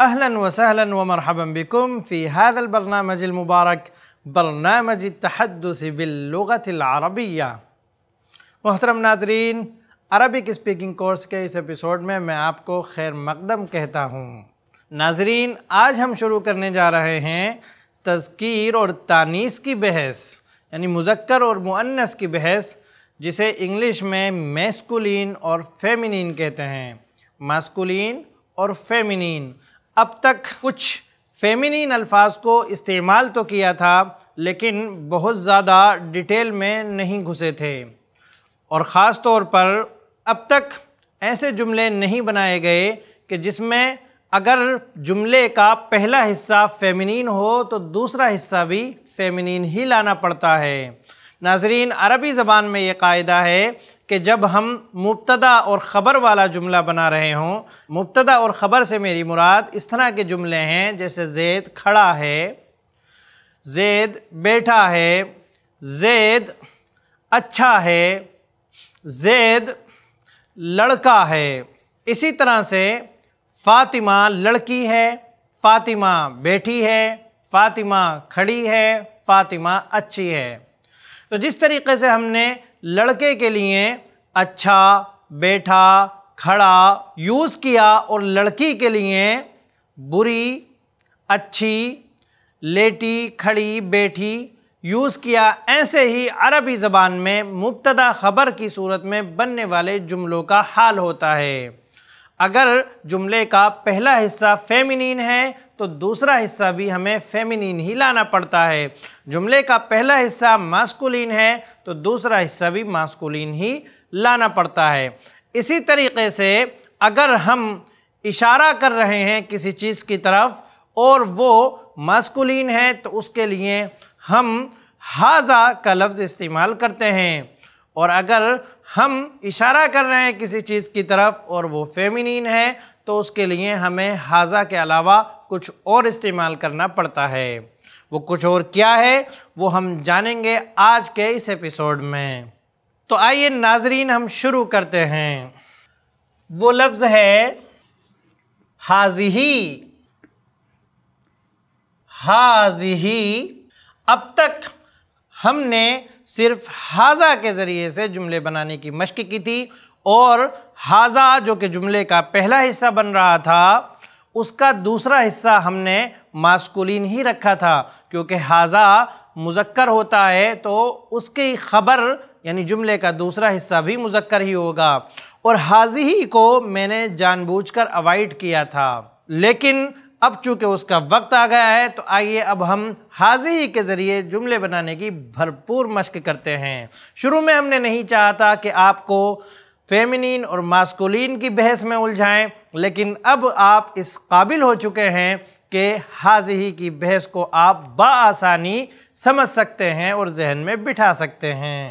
अहलन वसहला व मरहबम बिकुम फ़ी हैदल बरनामज मुबारक बरनामज तहदस बिल्लुतरबिया मोहतरम नाजरीन अरबिक स्पीकिंग कोर्स के इस एपिसोड में मैं आपको खैर मकदम कहता हूँ नाजरीन आज हम शुरू करने जा रहे हैं तस्कीर और तानीस की बहस यानी मुजक्कर और मुअन्नस की बहस जिसे इंग्लिश में मेस्कुलिन और फेमिनिन कहते हैं मास्कुलिन और फेमिनिन अब तक कुछ फेमिनिन अल्फाज को इस्तेमाल तो किया था लेकिन बहुत ज़्यादा डिटेल में नहीं घुसे थे और ख़ास तौर पर अब तक ऐसे जुमले नहीं बनाए गए कि जिसमें अगर जुमले का पहला हिस्सा फेमिनिन हो तो दूसरा हिस्सा भी फेमिनिन ही लाना पड़ता है नाजरीन अरबी ज़बान में ये कायदा है कि जब हम मुबतदा और ख़बर वाला जुमला बना रहे हों मुबतदा और ख़बर से मेरी मुराद इस तरह के जुमले हैं जैसे जैद खड़ा है जैद बैठा है जैद अच्छा है जैद लड़का है इसी तरह से फ़ातिमा लड़की है फ़ातिमा बैठी है फ़ातिमा खड़ी है फ़ातिमा अच्छी है तो जिस तरीके से हमने लड़के के लिए अच्छा बैठा खड़ा यूज़ किया और लड़की के लिए बुरी अच्छी लेटी खड़ी बैठी यूज़ किया ऐसे ही अरबी ज़बान में मुबतदा ख़बर की सूरत में बनने वाले जुमलों का हाल होता है अगर जुमले का पहला हिस्सा फेमिनिन है तो दूसरा हिस्सा भी हमें फेमिनिन ही लाना पड़ता है जुमले का पहला हिस्सा मास्कुलिन है तो दूसरा हिस्सा भी मास्कुलिन ही लाना पड़ता है इसी तरीके से अगर हम इशारा कर रहे हैं किसी चीज़ की तरफ और वो मास्कुलिन है तो उसके लिए हम हाजा का लफ्ज़ इस्तेमाल करते हैं और अगर हम इशारा कर रहे हैं किसी चीज़ की तरफ और वो फेमिनिन है तो उसके लिए हमें हाजा के अलावा कुछ और इस्तेमाल करना पड़ता है वो कुछ और क्या है वो हम जानेंगे आज के इस एपिसोड में तो आइए नाजरीन हम शुरू करते हैं वो लफ्ज़ है हाजही हाजही अब तक हमने सिर्फ हाजा के ज़रिए से जुमले बनाने की मशक़ की थी और हाजा जो कि जुमले का पहला हिस्सा बन रहा था उसका दूसरा हिस्सा हमने मास्कुलिन ही रखा था क्योंकि हाजा मुजक्कर होता है तो उसकी ख़बर यानी जुमले का दूसरा हिस्सा भी मुजक्कर ही होगा और हाजी ही को मैंने जानबूझकर अवॉइड किया था लेकिन अब चूँकि उसका वक्त आ गया है तो आइए अब हम हाजी के ज़रिए जुमले बनाने की भरपूर मशक करते हैं शुरू में हमने नहीं चाहा था कि आपको फेमिनिन और मास्कुलिन की बहस में उलझाएं लेकिन अब आप इस काबिल हो चुके हैं कि हाजही की बहस को आप बासानी समझ सकते हैं और जहन में बिठा सकते हैं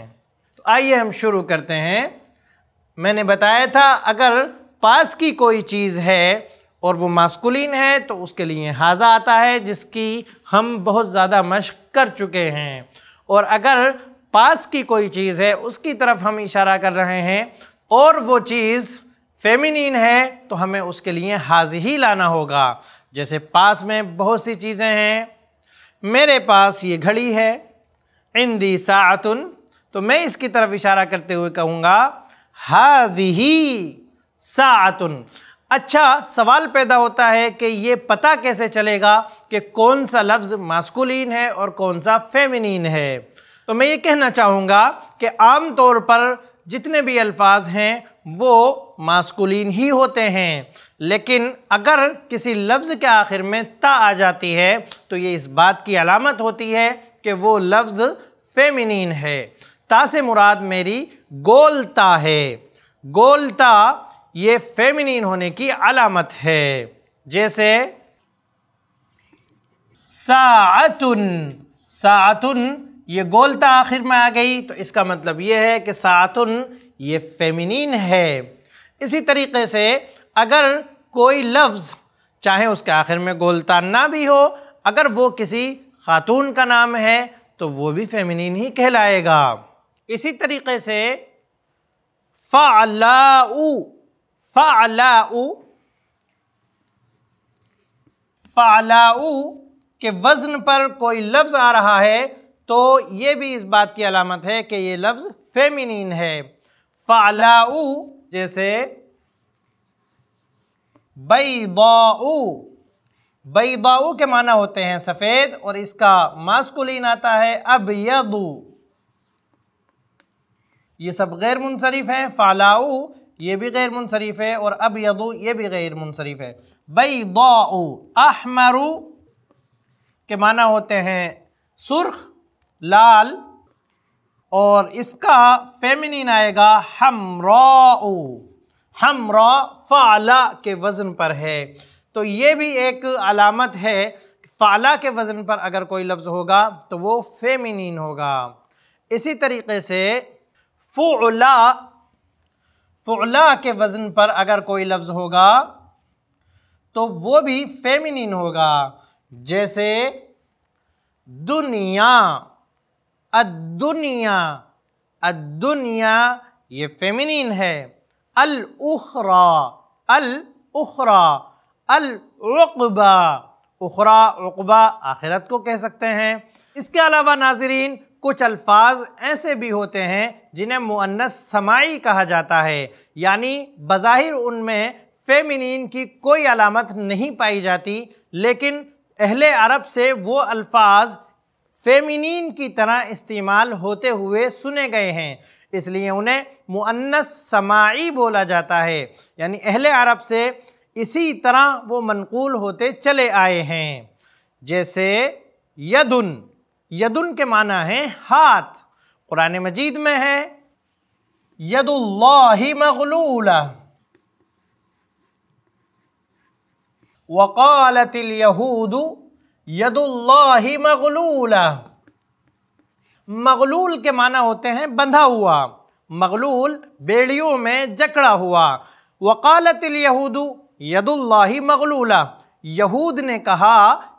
तो आइए हम शुरू करते हैं मैंने बताया था अगर पास की कोई चीज़ है और वो मास्कुलिन है तो उसके लिए हाजा आता है जिसकी हम बहुत ज़्यादा मशक कर चुके हैं और अगर पास की कोई चीज़ है उसकी तरफ हम इशारा कर रहे हैं और वो चीज़ फेमिनिन है तो हमें उसके लिए हाज ही लाना होगा जैसे पास में बहुत सी चीज़ें हैं मेरे पास ये घड़ी है इंदी सातुन तो मैं इसकी तरफ इशारा करते हुए कहूँगा ही सातुन अच्छा सवाल पैदा होता है कि ये पता कैसे चलेगा कि कौन सा लफ्ज़ मास्कुलिन है और कौन सा फेमिनिन है तो मैं ये कहना चाहूँगा कि आम तौर पर जितने भी अल्फाज हैं वो मास्कुलिन ही होते हैं लेकिन अगर किसी लफ्ज़ के आखिर में ता आ जाती है तो ये इस बात की अलामत होती है कि वो लफ्ज़ फेमिनिन है ता से मुराद मेरी गोलता है गोलता ये फेमिनिन होने की अलामत है जैसे सातुन सातुन ये गोलता तो आखिर में आ गई तो इसका मतलब ये है कि सातुन ये फेमिनिन है इसी तरीके से अगर कोई लफ्ज़ चाहे उसके आखिर में गोलता ना भी हो अगर वो किसी खातून का नाम है तो वो भी फेमिनिन ही कहलाएगा इसी तरीके से फ़ालाऊ फ़ालाऊ फ़ालाऊ के वज़न पर कोई लफ्ज़ आ रहा है तो ये भी इस बात की अलामत है कि ये लफ्ज़ फेमिनिन है फ़लाउ जैसे बैदाऊ बैदाऊ के माना होते हैं सफ़ेद और इसका मास्कुलिन आता है अब यदु ये सब गैर मुनसरफ हैं फ़लाउ ये भी गैर मुनसरफ है और अब यदु ये भी गैर मुनसरफ है बैदाऊ अहमरु के माना होते हैं सुर्ख लाल और इसका फेमिनिन आएगा हमरा हमरा फाला के वज़न पर है तो ये भी एक अलामत है फाला के वज़न पर अगर कोई लफ्ज़ होगा तो वो फेमिनिन होगा इसी तरीके से फ़ुला फ़ुला के वज़न पर अगर कोई लफ्ज़ होगा तो वो भी फेमिनिन होगा जैसे दुनिया अदुनिया अदुनिया ये फेमिनिन है अल उखरा अल उखरा अल उकबा उखरा उकबा आखिरत को कह सकते हैं इसके अलावा नाजरीन कुछ अल्फाज ऐसे भी होते हैं जिन्हें मुअन्नस समाई कहा जाता है यानी बज़ाहिर उनमें फेमिनिन की कोई अलामत नहीं पाई जाती लेकिन अहले अरब से वो अल्फाज फेमिनिन की तरह इस्तेमाल होते हुए सुने गए हैं इसलिए उन्हें मुअन्नस समाई बोला जाता है यानी अहल अरब से इसी तरह वो मनकूल होते चले आए हैं जैसे यदुन यदुन के माना है हाथ कुरान मजीद में है यदुल्लाहि मगलूला वकालतिल यदुल्लाहि मगलूल मगलूल के माना होते हैं बंधा हुआ मगलूल बेड़ियों में जकड़ा हुआ वकालत यहूदू यदुल्लाहि मगलूल यहूद ने कहा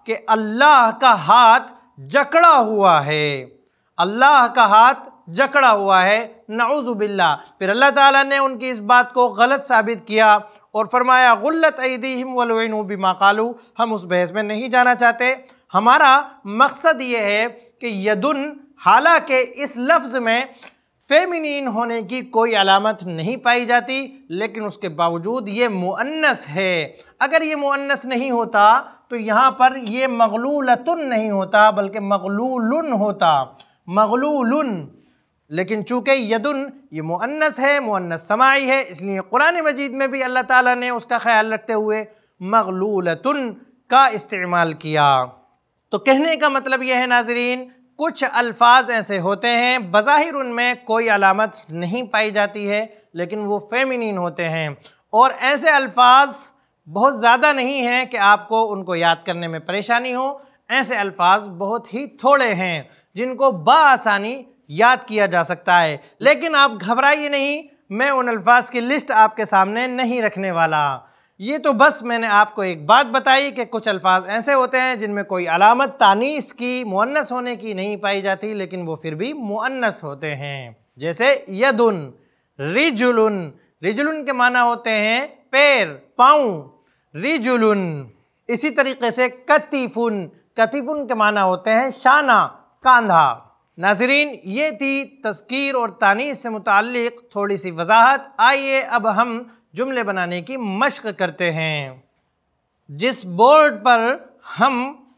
कि अल्लाह का हाथ जकड़ा हुआ है अल्लाह का हाथ जकड़ा हुआ है नाउजुबिल्ला फिर अल्लाह ताला ने उनकी इस बात को गलत साबित किया और फरमाया गुल्लत ईदीम वलवैन बिमाकालू हम उस बहस में नहीं जाना चाहते हमारा मकसद ये है कि यदुन हालांकि इस लफ्ज़ में फेमिनिन होने की कोई अलामत नहीं पाई जाती लेकिन उसके बावजूद ये मुअन्नस है अगर ये मुअन्नस नहीं होता तो यहाँ पर ये मगलूलतुन नहीं होता बल्कि मगलूल होता मगलूल लेकिन चूँकि यदुन ये मुअन्नस है मुअन्नस समाई है इसलिए कुरान मजीद में भी अल्लाह ताला ने उसका ख्याल रखते हुए मगलूलतुन का इस्तेमाल किया तो कहने का मतलब यह है नाजरीन कुछ अल्फाज ऐसे होते हैं बज़ाहिर उनमें कोई अलामत नहीं पाई जाती है लेकिन वो फेमिनिन होते हैं और ऐसे अल्फाज बहुत ज़्यादा नहीं हैं कि आपको उनको याद करने में परेशानी हो ऐसे अल्फाज बहुत ही थोड़े हैं जिनको बसानी याद किया जा सकता है लेकिन आप घबराइए नहीं मैं उन अल्फाज की लिस्ट आपके सामने नहीं रखने वाला ये तो बस मैंने आपको एक बात बताई कि कुछ अल्फाज ऐसे होते हैं जिनमें कोई अलामत तानीस की मुन्नस होने की नहीं पाई जाती लेकिन वो फिर भी मुन्नस होते हैं जैसे यदुन रिजुलुन रिजुलुन के माना होते हैं पैर पाऊँ रिजुलुन इसी तरीके से कतीफुन कतीफुन के माना होते हैं शाना कांधा नाजरीन ये थी तस्कीर और तानीस से मुतल थोड़ी सी वजाहत आइए अब हम जुमले बनाने की मशक करते हैं जिस बोर्ड पर हम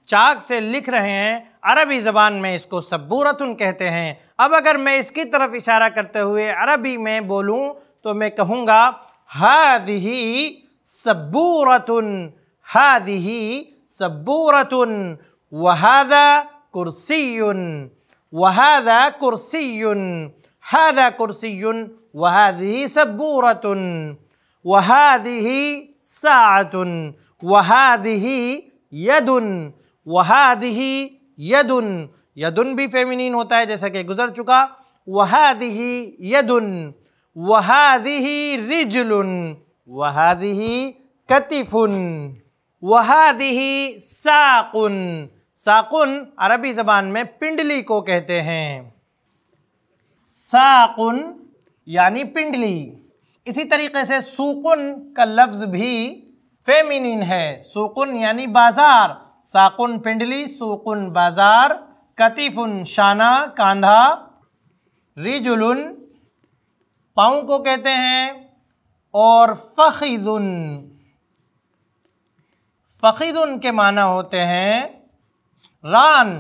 चाक से लिख रहे हैं अरबी ज़बान में इसको सब्बूरतन कहते हैं अब अगर मैं इसकी तरफ इशारा करते हुए अरबी में बोलूं तो मैं कहूँगा हादही सब्बूरतन हादही सब्बूरतन वहादा कुर्सी وهذا كرسي هذا كرسي وهذه سبورة وهذه ساعة وهذه يد وهذه يد يد بفيمينين ہوتا ہے جیسا کہ گزر چکا وهذه يد وهذه رجل وهذه كتف وهذه ساق साकुन अरबी ज़बान में पिंडली को कहते हैं साकुन यानी पिंडली इसी तरीके से सुकुन का लफ्ज़ भी फेमिनिन है सुकुन यानी बाज़ार साकुन पिंडली सुकुन बाज़ार कतीफुन शाना कांधा रिजुलन पाऊ को कहते हैं और फ़खीजुन फ़खीजुन के माना होते हैं रान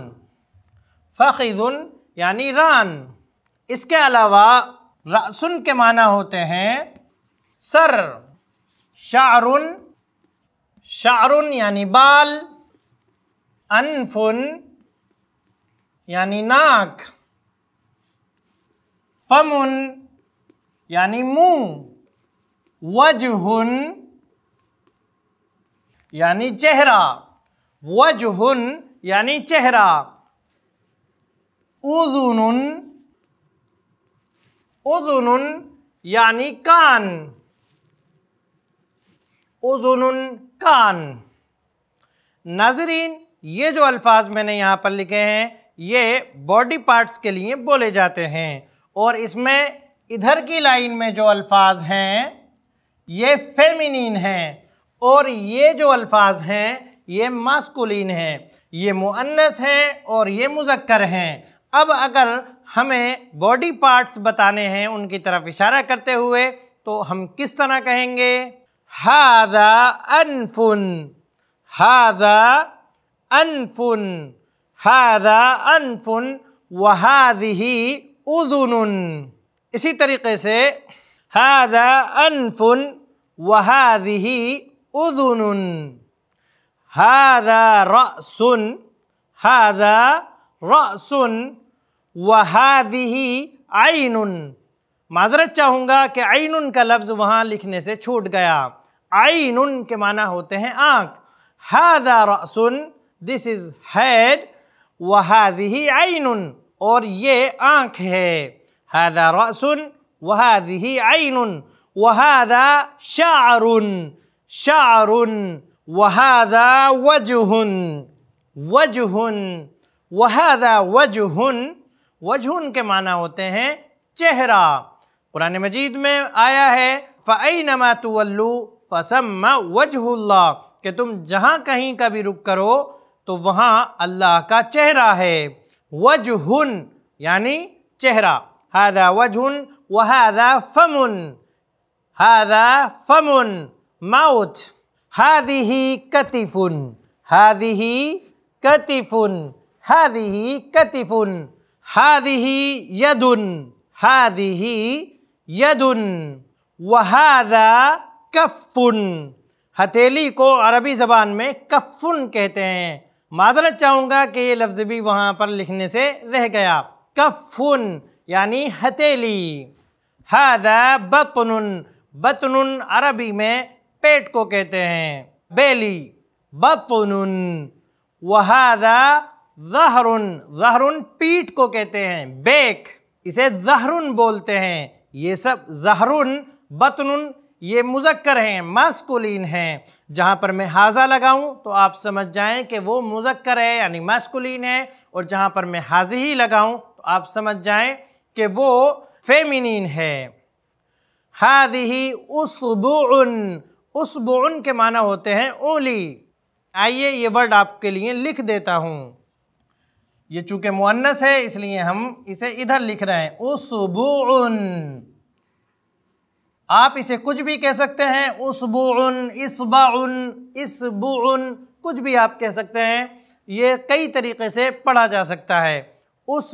फ़ीदुन यानी रान इसके अलावा रसुन के माना होते हैं सर शारुन शारुन यानी बाल अनफुन यानी नाक फमुन यानी मुंह वजहुन यानी चेहरा वजहुन यानी चेहरा उजुनुन उजुनुन यानी कान उजुनुन कान नाजरीन ये जो अल्फाज मैंने यहां पर लिखे हैं ये बॉडी पार्ट्स के लिए बोले जाते हैं और इसमें इधर की लाइन में जो अल्फाज हैं ये फेमिनिन हैं और ये जो अल्फाज हैं ये मास्कुलिन हैं ये मुअन्नस हैं और ये मुजक्कर हैं अब अगर हमें बॉडी पार्ट्स बताने हैं उनकी तरफ इशारा करते हुए तो हम किस तरह कहेंगे हादा अनफुन हादा अनफुन हादा अनफुन वहादही उदुन इसी तरीके से हादा अनफुन वहादही उदुन हाद रसुन हादा रसुन वहादिही आइनुन माजरत चाहूँगा कि आइनुन का लफ्ज़ वहाँ लिखने से छूट गया आइनुन के माना होते हैं आँख हाद रसुन दिस इज़ हैड वहादिही आइनुन और ये आँख है हाद रसुन वहादिही आइनुन वहादा शारुन शाह वहादा वजहन वजहन वहादा वजहन वजहन के माना होते हैं चेहरा कुरान मजीद में आया है फ़ई नमा तवल्लू फसम वजहुल्ला कि तुम जहाँ कहीं का भी रुक करो तो वहाँ अल्लाह का चेहरा है वजहन यानी चेहरा हादा वजहन वहादा फमुन हादा फमुन माउथ हादिही कतिफुन हादिही कतिफुन हादिही कतिफुन हादिही यदुन हादिही यदुन वहादा कफ़ुन हथेली को अरबी ज़बान में कफ़ुन कहते हैं मादरत चाहूँगा कि ये लफ्ज़ भी वहाँ पर लिखने से रह गया कफ़ुन यानी हथेली हादा बतनुन बतनुन अरबी में पेट को कहते हैं बेली बतुन वहादा जहरुन जहरुन पीठ को कहते हैं बेक इसे जहरुन बोलते हैं ये सब जहरुन बतनुन ये मुजक्कर हैं मास्कुलिन हैं जहाँ पर मैं हाजा लगाऊं तो आप समझ जाएं कि वो मुजक्कर है यानी मास्कुलिन है और जहाँ पर मैं हाजी ही लगाऊं तो आप समझ जाएं कि वो फेमिनिन है हादी उसबुन उस बोन के माना होते हैं ओली आइए ये वर्ड आपके लिए लिख देता हूँ ये चूँकि मुअन्नस है इसलिए हम इसे इधर लिख रहे हैं बोन आप इसे कुछ भी कह सकते हैं उसबुन इस बोन कुछ भी आप कह सकते हैं ये कई तरीके से पढ़ा जा सकता है इस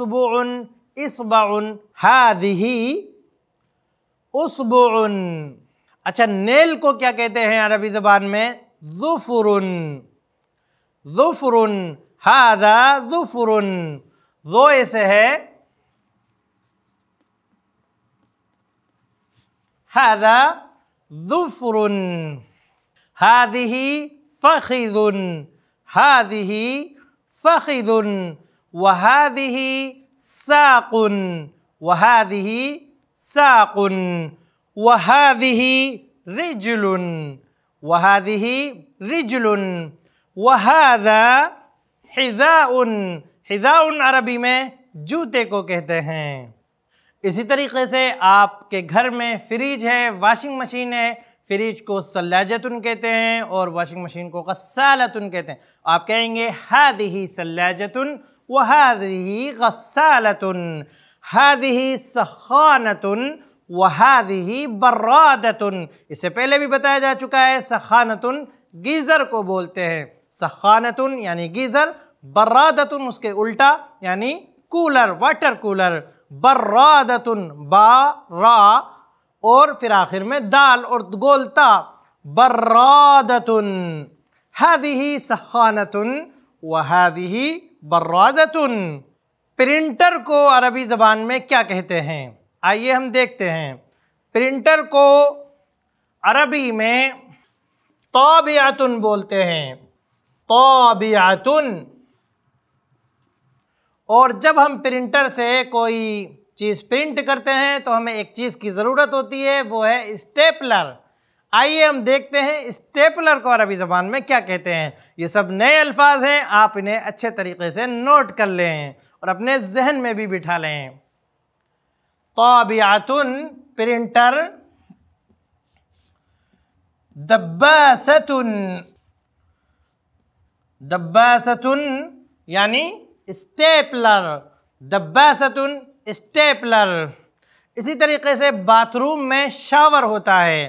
इसबाउन हादही बोन अच्छा नेल को क्या कहते हैं अरबी ज़बान में जुफुरुन जुफुरुन हादा जुफुरुन वो ऐसे है हादा जुफुरुन हादिही फ़खिदुन हादिही फ़खिदुन वहादिही साकुन वहादिही साकुन वहादिही रिजुलुन वहादिही रिजुलुन वहादा हिज़ाउन हिज़ाउन अरबी में जूते को कहते हैं इसी तरीके से आपके घर में फ्रिज है वाशिंग मशीन है फ्रिज को सलाजतन कहते हैं और वाशिंग मशीन को गसालतन कहते हैं आप कहेंगे हाद ही सलाजतन व हाद ही वहादी ही बर्रादतन इससे पहले भी बताया जा चुका है सखानतन गीज़र को बोलते हैं सखानतन यानी गीज़र बर्रादतन उसके उल्टा यानी कूलर वाटर कूलर बर्रादतन बा रा और फिर आखिर में दाल और गोलता बर्रादतन हादी ही सखानतन वहादी ही बर्रादतन प्रिंटर को अरबी ज़बान में क्या कहते हैं आइए हम देखते हैं प्रिंटर को अरबी में तोबियातुन बोलते हैं तोबियातुन और जब हम प्रिंटर से कोई चीज़ प्रिंट करते हैं तो हमें एक चीज़ की ज़रूरत होती है वो है स्टेपलर आइए हम देखते हैं स्टेपलर को अरबी ज़बान में क्या कहते हैं ये सब नए अल्फाज हैं आप इन्हें अच्छे तरीके से नोट कर लें और अपने जहन में भी बिठा लें ताबियातुन प्रिंटर दब्बासतुन दब्बासतुन यानी स्टेपलर दब्बासतुन स्टेपलर इसी तरीके से बाथरूम में शावर होता है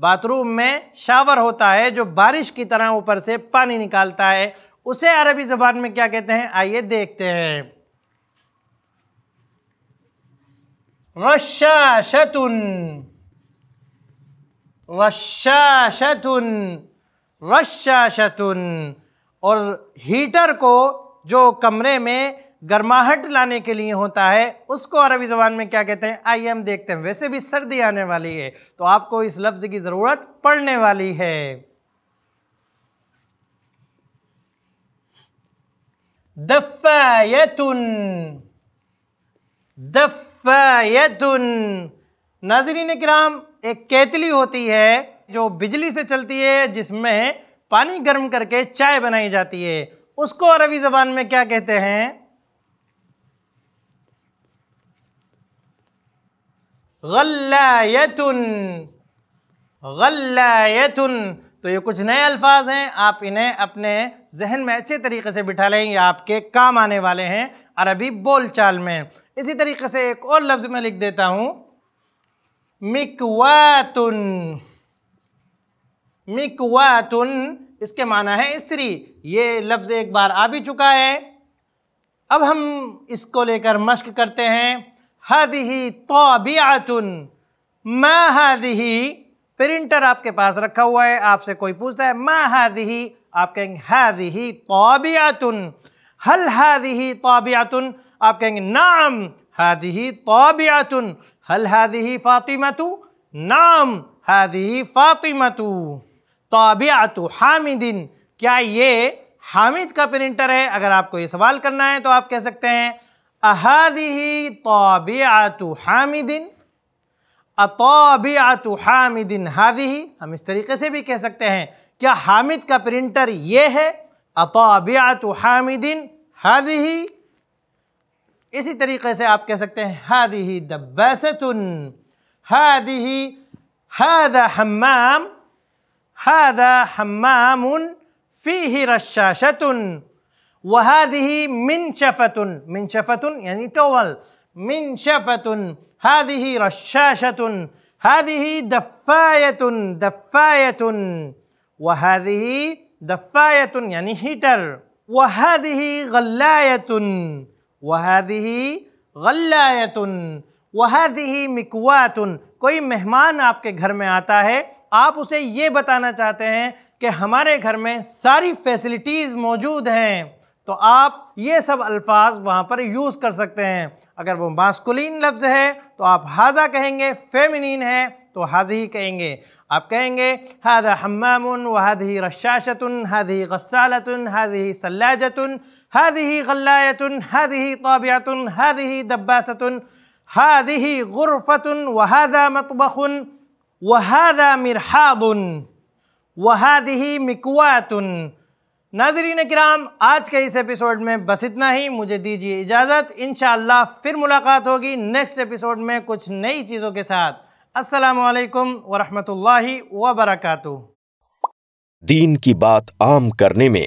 बाथरूम में शावर होता है जो बारिश की तरह ऊपर से पानी निकालता है उसे अरबी ज़बान में क्या कहते हैं आइए देखते हैं रशाशतुन रशाशतुन रशाशतुन और हीटर को जो कमरे में गर्माहट लाने के लिए होता है उसको अरबी ज़बान में क्या कहते हैं आइए हम देखते हैं वैसे भी सर्दी आने वाली है तो आपको इस लफ्ज़ की ज़रूरत पड़ने वाली है दफ़ायतुन दफ़ फ़ैदुन नाजरीन कराम एक केतली होती है जो बिजली से चलती है जिसमें पानी गर्म करके चाय बनाई जाती है उसको अरबी ज़बान में क्या कहते हैं गल्लायतुन गल्लायतुन तो ये कुछ नए अल्फाज हैं आप इन्हें अपने जहन में अच्छे तरीके से बिठा लें ये आपके काम आने वाले हैं अरबी बोलचाल में इसी तरीके से एक और लफ्ज़ में लिख देता हूं मिकवातुन मिकवातुन इसके माना है स्त्री ये लफ्ज़ एक बार आ भी चुका है अब हम इसको लेकर मश्क करते हैं हद ही तोबियातुन मा प्रिंटर आपके पास रखा हुआ है आपसे कोई पूछता है मा हद आप कहेंगे हद ही तोबियातुन हल हद ही तोबियातुन आप कहेंगे नाम हादी तोबियातुन हल हादी फ़ातिमतु नाम हादी फ़ातिमतु तोबियातु हामिदिन क्या ये हामिद का प्रिंटर है अगर आपको ये सवाल करना है तो आप कह सकते हैं अहादी तोबियातु हामिदिन अतोबियातु हामिदिन हादी हम इस तरीके से भी कह सकते हैं क्या हामिद का प्रिंटर ये है अतोबियातु हामिदिन हादी اسی طریقے سے آپ کہہ سکتے ہیں هذه ही هذه هذا حمام هذا حمام فيه हम्माम وهذه منشفة منشفة يعني تول منشفة هذه رشاشة هذه دفاية دفاية وهذه دفاية يعني هيتر وهذه غلاية वहदी गल्लायतुन वहदी मिकवातुन कोई मेहमान आपके घर में आता है आप उसे ये बताना चाहते हैं कि हमारे घर में सारी फैसिलिटीज़ मौजूद हैं तो आप ये सब अल्फाज वहाँ पर यूज़ कर सकते हैं अगर वो मास्कुलिन लफ्ज़ है तो आप हाजा कहेंगे फेमिनिन है तो हाज ही कहेंगे आप कहेंगे हादा हमामुन वहादही रशाशतुन हादी गसालतुन ही सलाजतुन हादही गल्लायतुन हादही ताबियातुन हादही दब्बासतुन हादही गुरफतुन वहादा मतबखुन वहादा मिरहादुन वहादही मिकवातुन नाजरीन कराम आज के इस एपिसोड में बस इतना ही मुझे दीजिए इजाज़त इन फिर मुलाकात होगी नेक्स्ट एपिसोड में कुछ नई चीज़ों के साथ असलकम वरहमल वबरक दीन की बात आम करने में